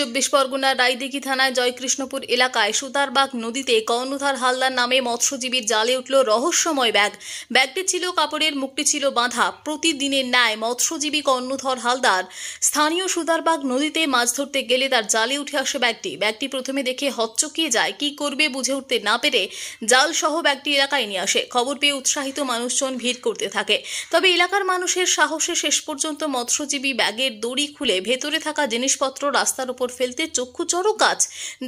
চব্বিশ পরগনার রায়দিঘি থানায় জয়কৃষ্ণপুর এলাকায় সুতারবাগ নদীতে কর্ণধার হালদার নামে মৎস্যজীবীর জালে উঠল রহস্যময় ব্যাগ ব্যাগটি ছিল কাপড়ের মুখটি ছিল বাঁধা প্রতিদিনের ন্যায় মৎস্যজীবী কর্ণধর হালদার স্থানীয় সুতারবাগ নদীতে মাছ ধরতে গেলে তার জালে উঠে আসে ব্যাগটি ব্যাগটি প্রথমে দেখে হচ্চকিয়ে যায় কি করবে বুঝে উঠতে না পেরে জাল সহ ব্যাগটি এলাকায় নিয়ে আসে খবর পেয়ে উৎসাহিত মানুষজন ভিড় করতে থাকে তবে এলাকার মানুষের সাহসে শেষ পর্যন্ত মৎস্যজীবী ব্যাগের দড়ি খুলে ভেতরে থাকা জিনিসপত্র রাস্তার উপর সংকট ফেলতে চক্ষু চড়ো কাজ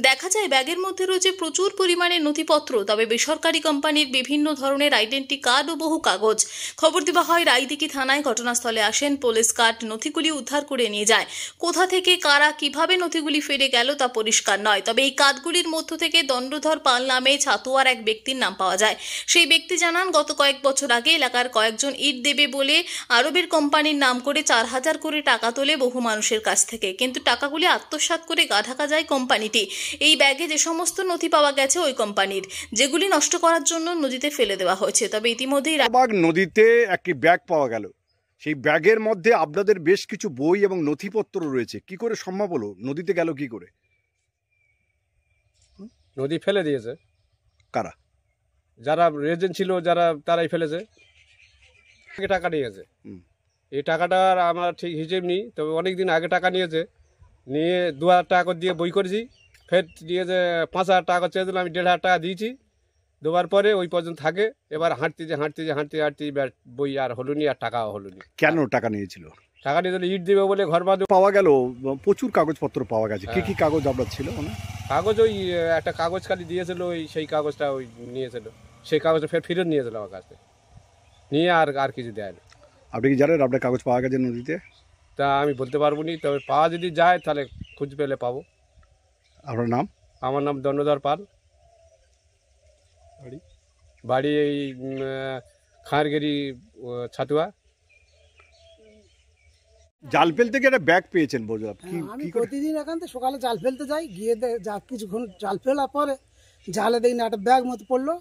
দেখা যায় ব্যাগের মধ্যে রয়েছে প্রচুর পরিমাণে নথিপত্র তবে বেসরকারি কোম্পানির বিভিন্ন ধরনের আইডেন্টি কার্ড ও বহু কাগজ খবর দেওয়া হয় রায়দিকি থানায় ঘটনাস্থলে আসেন পুলিশ কার্ড নথিগুলি উদ্ধার করে নিয়ে যায় কোথা থেকে কারা কিভাবে নথিগুলি ফিরে গেল তা পরিষ্কার নয় তবে এই কার্ডগুলির মধ্য থেকে দণ্ডধর পাল নামে ছাতুয়ার এক ব্যক্তির নাম পাওয়া যায় সেই ব্যক্তি জানান গত কয়েক বছর আগে এলাকার কয়েকজন ইট দেবে বলে আরবের কোম্পানির নাম করে চার হাজার করে টাকা তোলে বহু মানুষের কাছ থেকে কিন্তু টাকাগুলি আত্মস সাত করে গাধাকা যায় কোম্পানিটি এই ব্যাগে যে সমস্ত নথি পাওয়া গেছে ওই কোম্পানির যেগুলি নষ্ট করার জন্য নদীতে ফেলে দেওয়া হয়েছে তবে ইতিমধ্যেই নদীতে একটি ব্যাগ পাওয়া গেল সেই ব্যাগের মধ্যে আপনাদের বেশ কিছু বই এবং নথিপত্র রয়েছে কি করে সম্ভব হলো নদীতে গেল কি করে নদী ফেলে দিয়েছে কারা যারা রেজেন্ট ছিল যারা তারাই ফেলেছে টাকা নিয়েছে এই টাকাটা আমার ঠিক হিসেব নেই তবে অনেক দিন আগে টাকা নিয়েছে নিয়ে দু হাজার টাকা করে দিয়ে বই করেছি ফের দিয়ে যে পাঁচ হাজার টাকা চেয়েছিল আমি দেড় হাজার টাকা দিয়েছি দেওয়ার পরে ওই পর্যন্ত থাকে এবার হাঁটতে যে হাঁটতে যে হাঁটতে হাঁটতে বই আর হলো নি আর টাকাও হলো নি কেন টাকা নিয়েছিল টাকা নিয়ে ইট দেবে বলে ঘর বাঁধ পাওয়া গেল প্রচুর কাগজপত্র পাওয়া গেছে কি কি হ্যাঁ। কাগজ আপনার ছিল কাগজ ওই একটা কাগজ খালি দিয়েছিল ওই সেই কাগজটা ওই নিয়েছিল সেই কাগজটা ফের ফিরত নিয়েছিল আমার কাছে নিয়ে আর আর কিছু দেয় আপনি কি জানেন আপনার কাগজ পাওয়া গেছে নদীতে তা আমি বলতে পারবো নি তবে পাওয়া যদি যায় তাহলে খুঁজ পেলে পাবো আপনার নাম আমার নাম দণ্ডধর পাল বাড়ি বাড়ি এই খাঁড়গেরি ছাতুয়া জাল ফেলতে গিয়ে একটা ব্যাগ পেয়েছেন আপনি হ্যাঁ, আমি প্রতিদিন এখান থেকে সকালে জাল ফেলতে যাই গিয়ে যা কিছুক্ষণ জাল ফেলার পরে জালে দেখি না একটা ব্যাগ মতো পড়লো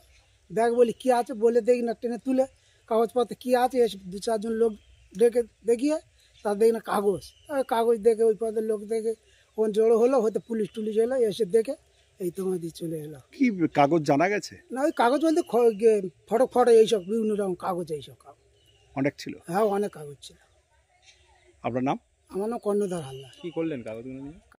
ব্যাগ বলি কী আছে বলে দেখি না টেনে তুলে কাগজপত্র কী আছে এসে দু চারজন লোক ডেকে দেখিয়ে তার দেখি না কাগজ কাগজ দেখে ওই পদের লোক দেখে ওখানে জড়ো হলো হয়তো পুলিশ টুলিশ এলো এসে দেখে এই তোমার দিয়ে চলে এলো কি কাগজ জানা গেছে না ওই কাগজ বলতে ফটো ফটো এইসব বিভিন্ন রকম কাগজ এইসব কাগজ অনেক ছিল হ্যাঁ অনেক কাগজ ছিল আপনার নাম আমার নাম কর্ণধার হালদার কি করলেন কাগজগুলো নিয়ে